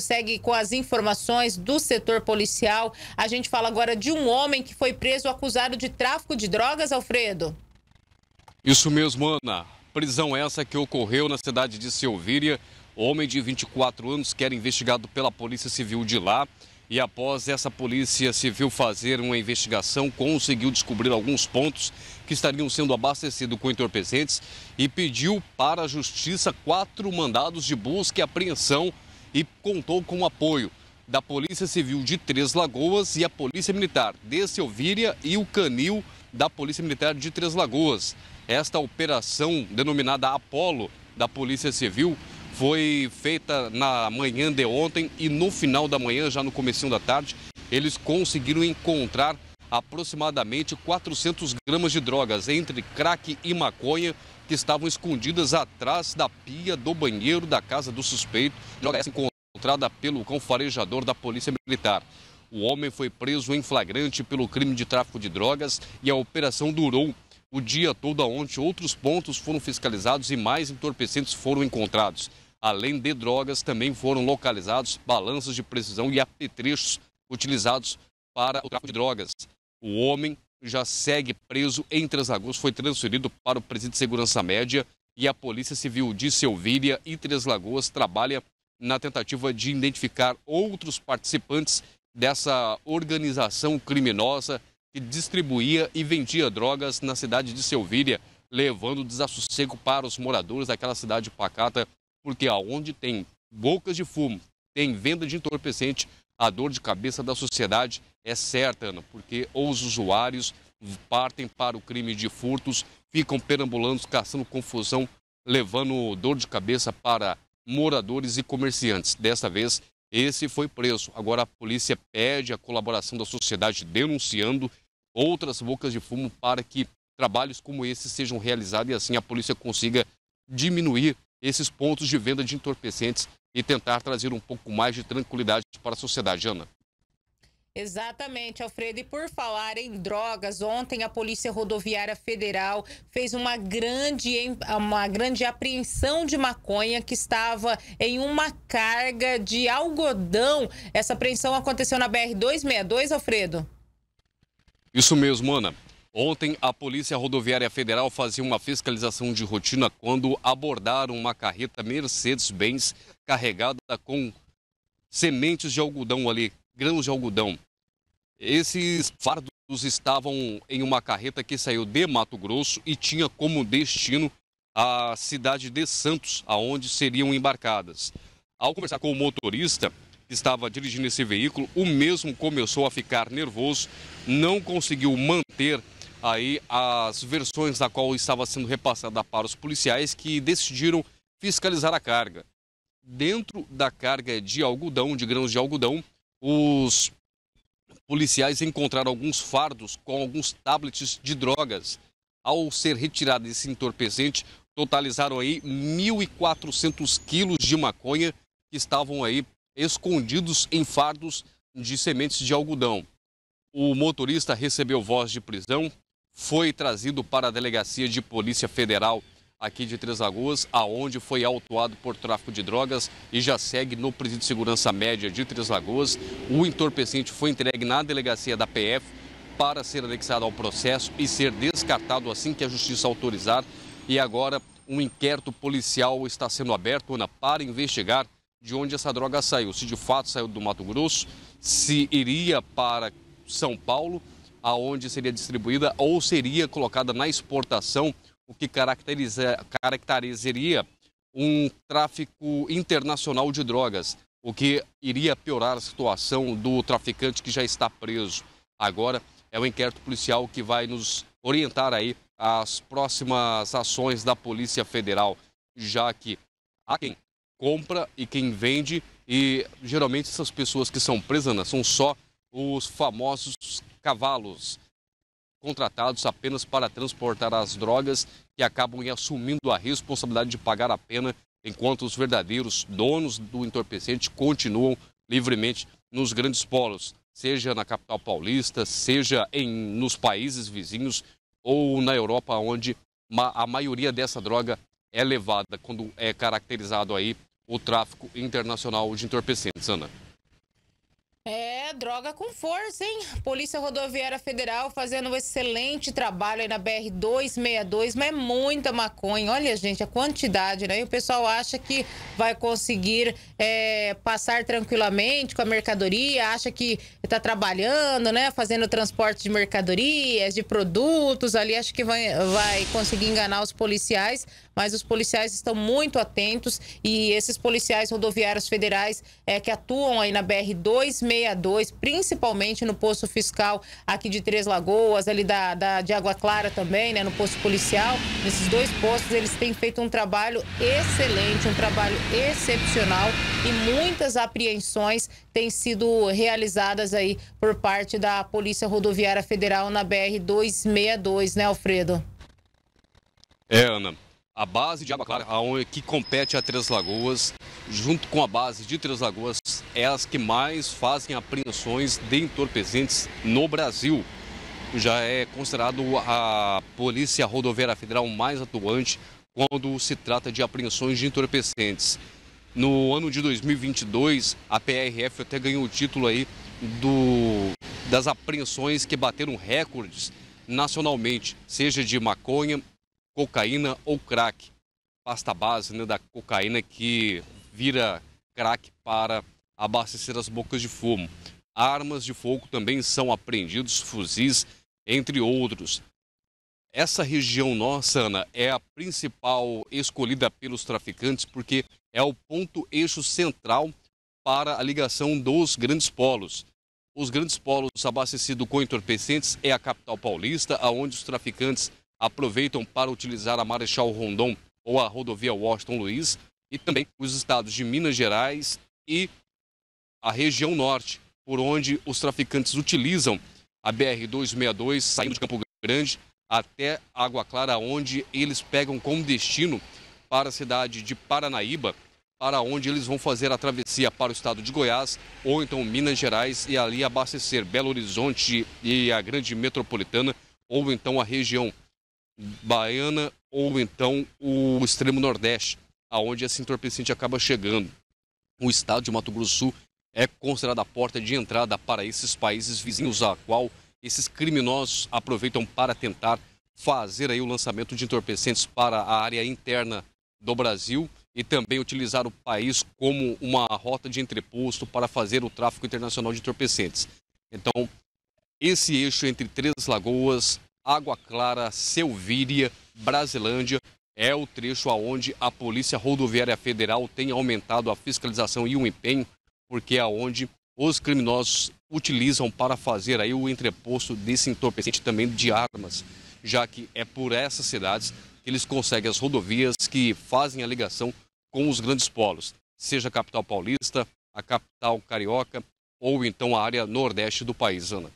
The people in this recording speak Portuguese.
segue com as informações do setor policial. A gente fala agora de um homem que foi preso acusado de tráfico de drogas, Alfredo. Isso mesmo, Ana. Prisão essa que ocorreu na cidade de Selvíria. homem de 24 anos que era investigado pela Polícia Civil de lá. E após essa Polícia Civil fazer uma investigação, conseguiu descobrir alguns pontos que estariam sendo abastecidos com entorpecentes e pediu para a Justiça quatro mandados de busca e apreensão e contou com o apoio da Polícia Civil de Três Lagoas e a Polícia Militar de Silvíria e o Canil da Polícia Militar de Três Lagoas. Esta operação, denominada Apolo, da Polícia Civil, foi feita na manhã de ontem e no final da manhã, já no começo da tarde, eles conseguiram encontrar aproximadamente 400 gramas de drogas, entre crack e maconha, que estavam escondidas atrás da pia do banheiro da casa do suspeito. Droga essa encontrada pelo cão farejador da Polícia Militar. O homem foi preso em flagrante pelo crime de tráfico de drogas e a operação durou o dia todo onde Outros pontos foram fiscalizados e mais entorpecentes foram encontrados. Além de drogas, também foram localizados balanças de precisão e apetrechos utilizados para o tráfico de drogas. O homem já segue preso em Lagoas, foi transferido para o presídio de segurança média e a Polícia Civil de Selvíria e Três Lagoas trabalha na tentativa de identificar outros participantes dessa organização criminosa que distribuía e vendia drogas na cidade de Selvíria, levando desassossego para os moradores daquela cidade pacata, porque aonde tem bocas de fumo, tem venda de entorpecente, a dor de cabeça da sociedade é certa, Ana, porque os usuários partem para o crime de furtos, ficam perambulando, caçando confusão, levando dor de cabeça para moradores e comerciantes. Desta vez, esse foi preso. Agora a polícia pede a colaboração da sociedade denunciando outras bocas de fumo para que trabalhos como esse sejam realizados e assim a polícia consiga diminuir esses pontos de venda de entorpecentes e tentar trazer um pouco mais de tranquilidade para a sociedade, Ana. Exatamente, Alfredo. E por falar em drogas, ontem a Polícia Rodoviária Federal fez uma grande, uma grande apreensão de maconha que estava em uma carga de algodão. Essa apreensão aconteceu na BR-262, Alfredo? Isso mesmo, Ana. Ontem, a Polícia Rodoviária Federal fazia uma fiscalização de rotina quando abordaram uma carreta Mercedes-Benz carregada com sementes de algodão ali, grãos de algodão. Esses fardos estavam em uma carreta que saiu de Mato Grosso e tinha como destino a cidade de Santos, aonde seriam embarcadas. Ao conversar com o motorista que estava dirigindo esse veículo, o mesmo começou a ficar nervoso, não conseguiu manter aí as versões da qual estava sendo repassada para os policiais que decidiram fiscalizar a carga. Dentro da carga de algodão, de grãos de algodão, os policiais encontraram alguns fardos com alguns tablets de drogas. Ao ser retirado esse entorpecente, totalizaram aí 1.400 quilos de maconha que estavam aí escondidos em fardos de sementes de algodão. O motorista recebeu voz de prisão, foi trazido para a Delegacia de Polícia Federal aqui de Três Lagoas, aonde foi autuado por tráfico de drogas e já segue no presídio de segurança média de Três Lagoas. O entorpecente foi entregue na delegacia da PF para ser anexado ao processo e ser descartado assim que a justiça autorizar. E agora um inquérito policial está sendo aberto, Ana, para investigar de onde essa droga saiu. Se de fato saiu do Mato Grosso, se iria para São Paulo aonde seria distribuída ou seria colocada na exportação, o que caracteriza, caracterizaria um tráfico internacional de drogas, o que iria piorar a situação do traficante que já está preso. Agora é o inquérito policial que vai nos orientar aí as próximas ações da Polícia Federal, já que há quem compra e quem vende e geralmente essas pessoas que são presas né, são só os famosos cavalos, contratados apenas para transportar as drogas que acabam assumindo a responsabilidade de pagar a pena, enquanto os verdadeiros donos do entorpecente continuam livremente nos grandes polos, seja na capital paulista, seja em, nos países vizinhos ou na Europa, onde a maioria dessa droga é levada quando é caracterizado aí o tráfico internacional de entorpecentes. Ana. É, droga com força, hein? Polícia Rodoviária Federal fazendo um excelente trabalho aí na BR-262, mas é muita maconha. Olha, gente, a quantidade, né? E o pessoal acha que vai conseguir é, passar tranquilamente com a mercadoria, acha que tá trabalhando, né? Fazendo transporte de mercadorias, de produtos ali, acha que vai, vai conseguir enganar os policiais, mas os policiais estão muito atentos e esses policiais rodoviários federais é, que atuam aí na BR-262, 62, principalmente no posto fiscal aqui de Três Lagoas, ali da, da, de Água Clara também, né, no posto policial. Nesses dois postos eles têm feito um trabalho excelente, um trabalho excepcional e muitas apreensões têm sido realizadas aí por parte da Polícia Rodoviária Federal na BR 262, né, Alfredo? É, Ana a base de Água Clara, que compete a Três Lagoas, junto com a base de Três Lagoas, é as que mais fazem apreensões de entorpecentes no Brasil. Já é considerado a Polícia Rodoviária Federal mais atuante quando se trata de apreensões de entorpecentes. No ano de 2022, a PRF até ganhou o título aí do, das apreensões que bateram recordes nacionalmente, seja de maconha, cocaína ou crack. Pasta base né, da cocaína que vira crack para abastecer as bocas de fumo. Armas de fogo também são apreendidos, fuzis, entre outros. Essa região nossa, Ana, é a principal escolhida pelos traficantes porque é o ponto eixo central para a ligação dos grandes polos. Os grandes polos abastecidos com entorpecentes é a capital paulista, aonde os traficantes aproveitam para utilizar a Marechal Rondon ou a rodovia Washington Luiz e também os estados de Minas Gerais e a região norte, por onde os traficantes utilizam a BR-262 saindo de Campo Grande até Água Clara, onde eles pegam como destino para a cidade de Paranaíba, para onde eles vão fazer a travessia para o estado de Goiás ou então Minas Gerais e ali abastecer Belo Horizonte e a grande metropolitana ou então a região baiana ou então o extremo nordeste, aonde esse entorpecente acaba chegando. O estado de Mato Grosso do Sul é considerado a porta de entrada para esses países vizinhos, a qual esses criminosos aproveitam para tentar fazer aí o lançamento de entorpecentes para a área interna do Brasil e também utilizar o país como uma rota de entreposto para fazer o tráfico internacional de entorpecentes. Então, esse eixo entre Três Lagoas, Água Clara, Selvíria, Brasilândia. É o trecho aonde a Polícia Rodoviária Federal tem aumentado a fiscalização e o empenho, porque é onde os criminosos utilizam para fazer aí o entreposto desse entorpecente também de armas, já que é por essas cidades que eles conseguem as rodovias que fazem a ligação com os grandes polos, seja a capital paulista, a capital carioca ou então a área nordeste do país, Ana.